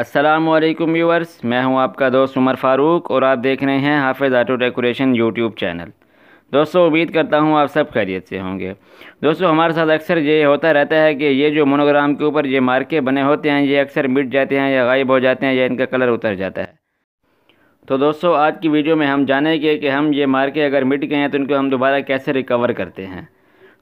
Aslam viewers मैं हूं आपका दोस्त उमर फ़ारूक और आप देख रहे हैं हाफिज़ आटो डेकोरेशन यूट्यूब चैनल दोस्तों उम्मीद करता हूं आप सब खैरियत से होंगे दोस्तों हमारे साथ अक्सर ये होता रहता है कि ये जो मोनोग्राम के ऊपर ये मार्के बने होते हैं ये अक्सर मिट जाते हैं या गायब हो जाते हैं या इनका कलर उतर जाता है तो दोस्तों आज की वीडियो में हम जानेंगे कि हम ये मार्के अगर मिट गए हैं तो इनको हम दोबारा कैसे रिकवर करते हैं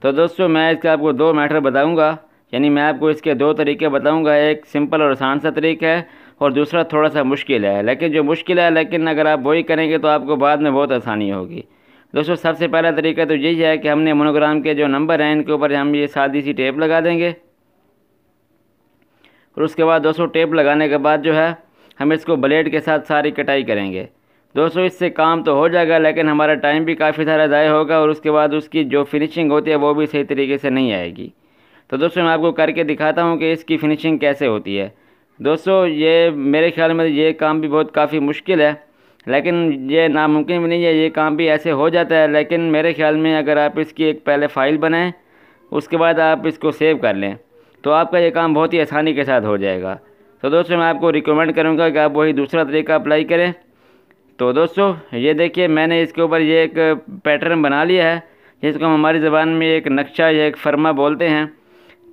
तो दोस्तों मैं इसका आपको दो मैटर बताऊँगा यानी मैं आपको इसके दो तरीके बताऊंगा एक सिंपल और आसान सा तरीका है और दूसरा थोड़ा सा मुश्किल है लेकिन जो मुश्किल है लेकिन अगर आप वही करेंगे तो आपको बाद में बहुत आसानी होगी दोस्तों सबसे पहला तरीका तो यही है कि हमने मोनोग्राम के जो नंबर हैं इनके ऊपर हम ये सादी सी टेप लगा देंगे और उसके बाद दोस्तों टेप लगाने के बाद जो है हम इसको ब्लेड के साथ सारी कटाई करेंगे दोस्तों इससे काम तो हो जाएगा लेकिन हमारा टाइम भी काफ़ी सारा ज़ाय होगा और उसके बाद उसकी जो फिनिशिंग होती है वो भी सही तरीके से नहीं आएगी तो दोस्तों मैं आपको करके दिखाता हूँ कि इसकी फिनिशिंग कैसे होती है दोस्तों ये मेरे ख्याल में ये काम भी बहुत काफ़ी मुश्किल है लेकिन ये नामुमकिन भी नहीं है ये काम भी ऐसे हो जाता है लेकिन मेरे ख्याल में अगर आप इसकी एक पहले फ़ाइल बनाएं उसके बाद आप इसको सेव कर लें तो आपका ये काम बहुत ही आसानी के साथ हो जाएगा तो दोस्तों मैं आपको रिकमेंड करूँगा कि आप वही दूसरा तरीका अप्लाई करें तो दोस्तों ये देखिए मैंने इसके ऊपर ये एक पैटर्न बना लिया है जिसको हमारी ज़बान में एक नक्शा या एक फर्मा बोलते हैं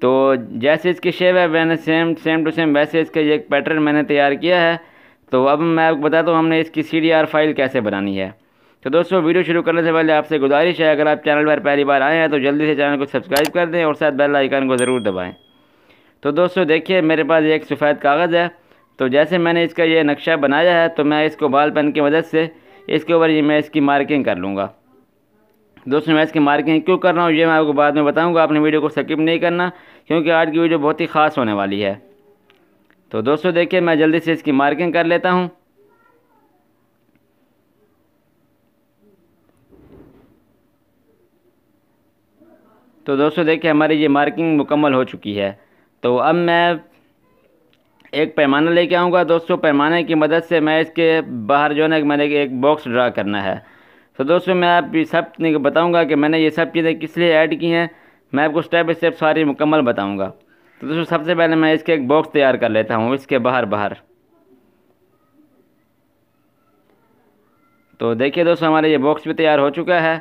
तो जैसे इसकी शेप है मैंने सेम सेम टू सेम वैसे इसका ये एक पैटर्न मैंने तैयार किया है तो अब मैं आपको बताता हूँ हमने इसकी सी फाइल कैसे बनानी है तो दोस्तों वीडियो शुरू करने से पहले आपसे गुजारिश है अगर आप चैनल पर पहली बार आए हैं तो जल्दी से चैनल को सब्सक्राइब कर दें और साथ बेल आइकन को ज़रूर दबाएं तो दोस्तों देखिए मेरे पास एक सफ़ेद कागज़ है तो जैसे मैंने इसका ये नक्शा बनाया है तो मैं इसको बाल पेन की मदद से इसके ऊपर ये मैं इसकी मार्किंग कर लूँगा दोस्तों मैच के मार्किंग क्यों कर रहा हूँ ये मैं आपको बाद में बताऊँगा आपने वीडियो को स्किप नहीं करना क्योंकि आज की वीडियो बहुत ही खास होने वाली है तो दोस्तों देखिए मैं जल्दी से इसकी मार्किंग कर लेता हूँ तो दोस्तों देखिए हमारी ये मार्किंग मुकम्मल हो चुकी है तो अब मैं एक पैमाना लेके आऊँगा दोस्तों पैमाने की मदद से मैं इसके बाहर जो है मैंने एक बॉक्स ड्रा करना है सो दोस्तों मैं आप सब बताऊँगा कि मैंने ये सब चीज़ें किस लिए ऐड की हैं मैं आपको स्टेप बाई स्टेप सारी मुकम्मल बताऊँगा तो दोस्तों सबसे पहले मैं इसके एक बॉक्स तैयार कर लेता हूँ इसके बाहर बाहर तो देखिए दोस्तों हमारे ये बॉक्स भी तैयार हो चुका है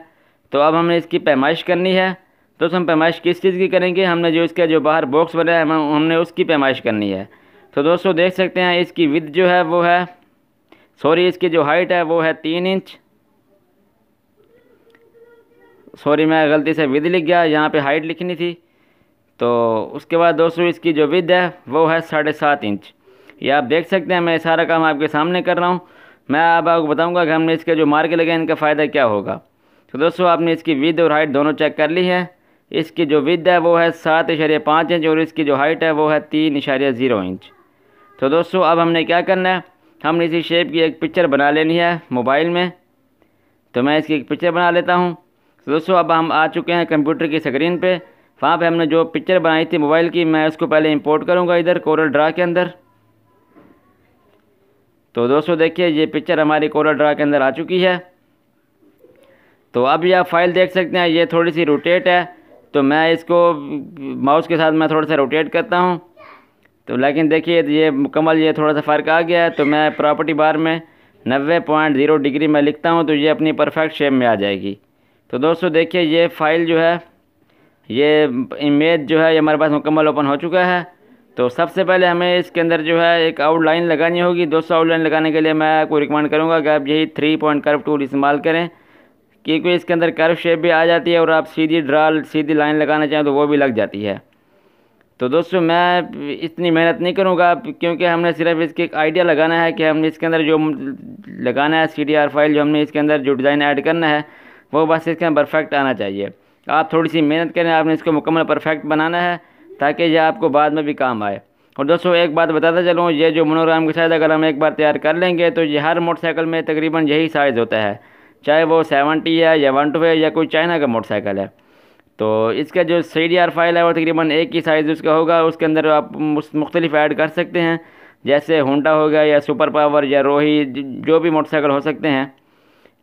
तो अब हमें इसकी पैमाइश करनी है दोस्तों हम पैमाइश किस चीज़ की करेंगे हमने जो इसका जो बाहर बॉक्स बनाया है हमने उसकी पैमाइश करनी है तो दोस्तों देख सकते हैं इसकी विद जो है वो है सॉरी इसकी जो हाइट है वो है तीन इंच सॉरी मैं गलती से विद लिख गया यहाँ पे हाइट लिखनी थी तो उसके बाद दोस्तों इसकी जो विद है वो है साढ़े सात इंच ये आप देख सकते हैं मैं सारा काम आपके सामने कर रहा हूँ मैं अब आपको बताऊँगा कि हमने इसके जो मार्क लगे हैं इनका फ़ायदा क्या होगा तो दोस्तों आपने इसकी विद और हाइट दोनों चेक कर ली है इसकी जो विद है वो है सात इशारे पाँच इंच और इसकी जो हाइट है वो है तीन इशारे ज़ीरो इंच तो दोस्तों अब हमने क्या करना है हमने इसी शेप की एक पिक्चर बना लेनी है मोबाइल में तो मैं इसकी एक पिक्चर बना लेता हूँ तो दोस्तों अब हम आ चुके हैं कंप्यूटर की स्क्रीन पे वहाँ पे हमने जो पिक्चर बनाई थी मोबाइल की मैं उसको पहले इंपोर्ट करूँगा इधर कोरल ड्रा के अंदर तो दोस्तों देखिए ये पिक्चर हमारी कोरल ड्रा के अंदर आ चुकी है तो अब यह फाइल देख सकते हैं ये थोड़ी सी रोटेट है तो मैं इसको माउस के साथ मैं थोड़ा सा रोटेट करता हूँ तो लेकिन देखिए ये मुकम्मल ये थोड़ा सा फ़र्क आ गया है तो मैं प्रॉपर्टी बार में नबे पॉइंट ज़ीरो डिग्री में लिखता हूँ तो ये अपनी परफेक्ट शेप में आ जाएगी तो दोस्तों देखिए ये फाइल जो है ये इमेज जो है ये हमारे पास मुकम्मल ओपन हो चुका है तो सबसे पहले हमें इसके अंदर जो है एक आउटलाइन लगानी होगी दोस्तों आउटलाइन लगाने के लिए मैं आपको रिकमेंड करूँगा कि आप यही थ्री पॉइंट कर्व टूल इस्तेमाल करें क्योंकि इसके अंदर कर्व शेप भी आ जाती है और आप सीधी ड्राल सीधी लाइन लगाना चाहें तो वो भी लग जाती है तो दोस्तों मैं इतनी मेहनत नहीं करूँगा क्योंकि हमने सिर्फ इसके एक आइडिया लगाना है कि हमने इसके अंदर जो लगाना है सी आर फाइल जो हमने इसके अंदर जो डिज़ाइन ऐड करना है वो बस इसके अंदर परफेक्ट आना चाहिए आप थोड़ी सी मेहनत करें आपने इसको मुकम्मल परफेक्ट बनाना है ताकि ये आपको बाद में भी काम आए और दोस्तों एक बात बताता चलूँ ये जो मोनोग्राम की साइज़ अगर हम एक बार तैयार कर लेंगे तो ये हर मोटरसाइकिल में तकरीबन यही साइज़ होता है चाहे वो सेवनटी है या वन टू है या कोई चाइना का मोटरसाइकिल है तो इसका जो सी डी आर फाइल है वो तकरीबन एक ही साइज़ उसका होगा उसके अंदर आप मुख्तलिफ ऐड कर सकते हैं जैसे होंडा हो गया या सुपर पावर या रोही जो भी मोटरसाइकिल हो सकते हैं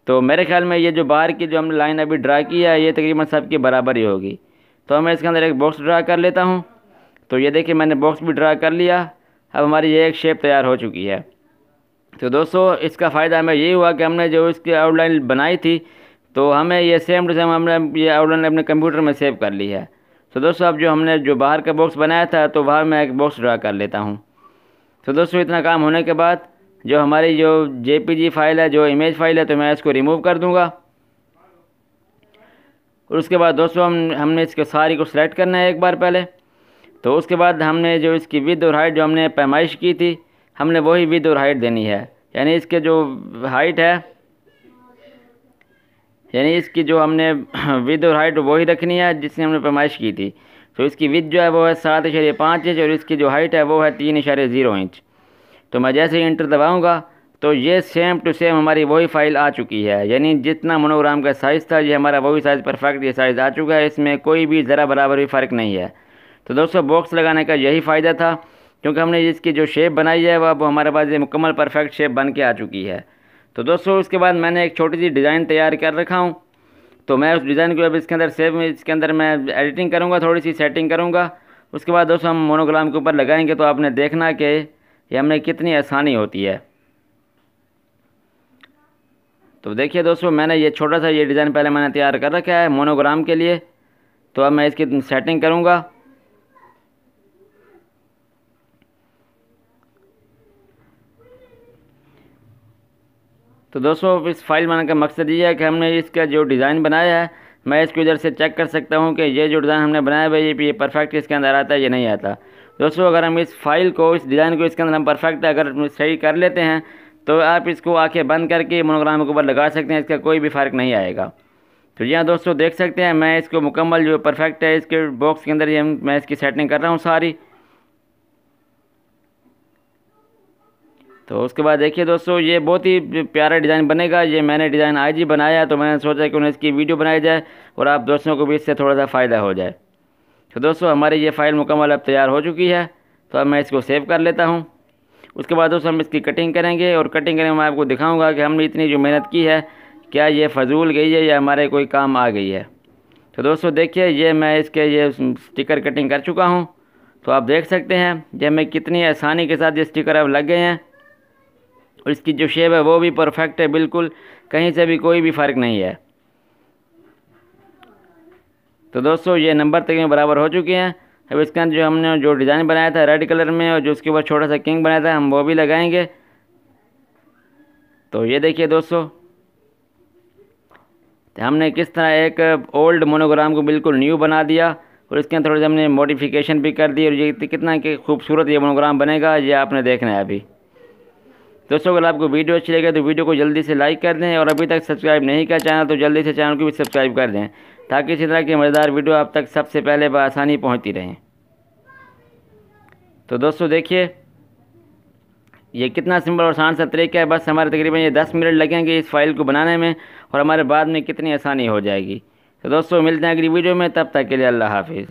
तो मेरे ख्याल में ये जो बाहर की जो हमने लाइन अभी ड्रा की है ये तकरीबन सब की बराबर ही होगी तो मैं इसके अंदर एक बॉक्स ड्रा कर लेता हूँ तो ये देखिए मैंने बॉक्स भी ड्रा कर लिया अब हमारी ये एक शेप तैयार हो चुकी है तो दोस्तों इसका फ़ायदा हमें ये हुआ कि हमने जो इसकी आउटलाइन बनाई थी तो हमें ये सेम टू सेम हमने ये आउटलाइन अपने कंप्यूटर में सेव कर ली है तो दोस्तों अब जो हमने जो बाहर का बॉक्स बनाया था तो बाहर मैं एक बॉक्स ड्रा कर लेता हूँ तो दोस्तों इतना काम होने के बाद जो हमारी जो जे फाइल है जो इमेज फाइल है तो मैं इसको रिमूव कर दूँगा और उसके बाद दोस्तों हम हमने इसके सारी को सिलेक्ट करना है एक बार पहले तो उसके बाद हमने जो इसकी विद और हाइट जो हमने पैमाइश की थी हमने वही विद और हाइट देनी है यानी इसके जो हाइट है यानी इसकी जो हमने विद और हाइट वही रखनी है जिसने हमने पैमाइश की थी तो इसकी विद जो है वो है सात इशारे पाँच इंच और इसकी जो हाइट है वो है तीन इशारे ज़ीरो इंच तो मैं जैसे ही इंटर दबाऊँगा तो ये सेम टू सेम हमारी वही फाइल आ चुकी है यानी जितना मोनोग्राम का साइज़ था ये हमारा वही साइज़ परफेक्ट ये साइज़ आ चुका है इसमें कोई भी ज़रा बराबर भी फ़र्क नहीं है तो दोस्तों बॉक्स लगाने का यही फ़ायदा था क्योंकि हमने इसकी जो शेप बनाई है वह अब हमारे पास ये मुकम्मल परफेक्ट शेप बन के आ चुकी है तो दोस्तों उसके बाद मैंने एक छोटी सी डिज़ाइन तैयार कर रखा हूँ तो मैं उस डिज़ाइन को अब इसके अंदर सेव इसके अंदर मैं एडिटिंग करूँगा थोड़ी सी सेटिंग करूँगा उसके बाद दोस्तों हम मोनोग्राम के ऊपर लगाएंगे तो आपने देखना कि ये हमें कितनी आसानी होती है तो देखिए दोस्तों मैंने ये छोटा सा ये डिज़ाइन पहले मैंने तैयार कर रखा है मोनोग्राम के लिए तो अब मैं इसकी सेटिंग करूँगा तो दोस्तों इस फाइल बनाने का मकसद ये है कि हमने इसका जो डिज़ाइन बनाया है मैं इसको इधर से चेक कर सकता हूँ कि ये जो डिज़ाइन हमने बनाया भाई ये ये परफेक्ट इसके अंदर आता है ये नहीं आता दोस्तों अगर हम इस फाइल को इस डिज़ाइन को इसके अंदर हम परफेक्ट अगर सही कर लेते हैं तो आप इसको आंखें बंद करके मोनोग्राम के ऊपर लगा सकते हैं इसका कोई भी फ़र्क नहीं आएगा तो यहाँ दोस्तों देख सकते हैं मैं इसको मुकम्मल जो परफेक्ट है इसके बॉक्स के अंदर ये मैं इसकी सेटिंग कर रहा हूँ सारी तो उसके बाद देखिए दोस्तों ये बहुत ही प्यारा डिज़ाइन बनेगा ये मैंने डिज़ाइन आज ही बनाया तो मैंने सोचा कि उन्हें इसकी वीडियो बनाई जाए और आप दोस्तों को भी इससे थोड़ा सा फ़ायदा हो जाए तो दोस्तों हमारी ये फ़ाइल मुकम्मल अब तैयार हो चुकी है तो अब मैं इसको सेव कर लेता हूँ उसके बाद दोस्तों हम इसकी कटिंग करेंगे और कटिंग करेंगे मैं आपको दिखाऊँगा कि हमने इतनी जो मेहनत की है क्या ये फजूल गई है या हमारे कोई काम आ गई है तो दोस्तों देखिए ये मैं इसके ये स्टिकर कटिंग कर चुका हूँ तो आप देख सकते हैं ये मैं कितनी आसानी के साथ ये स्टिकर अब लग गए हैं और इसकी जो शेप है वो भी परफेक्ट है बिल्कुल कहीं से भी कोई भी फ़र्क नहीं है तो दोस्तों ये नंबर तक बराबर हो चुके हैं अब इसके अंदर जो हमने जो डिज़ाइन बनाया था रेड कलर में और जो उसके ऊपर छोटा सा किंग बनाया था हम वो भी लगाएंगे तो ये देखिए दोस्तों तो हमने किस तरह एक ओल्ड मोनोग्राम को बिल्कुल न्यू बना दिया और इसके अंदर थोड़ा सा हमने मॉडिफिकेशन भी कर दी और ये कितना कि खूबसूरत ये मोनोग्राम बनेगा ये आपने देखना है अभी दोस्तों अगर आपको वीडियो अच्छी लगे तो वीडियो को जल्दी से लाइक कर दें और अभी तक सब्सक्राइब नहीं किया चैनल तो जल्दी से चैनल को भी सब्सक्राइब कर दें ताकि इसी तरह की मज़ेदार वीडियो आप तक सबसे पहले बसानी पहुँचती रहें तो दोस्तों देखिए ये कितना सिंपल और आसान सा तरीका है बस हमारे तकरीबन ये दस मिनट लगेंगे इस फाइल को बनाने में और हमारे बाद में कितनी आसानी हो जाएगी तो दोस्तों मिलते हैं अगली वीडियो में तब तक के लिए अल्लाह हाफिज़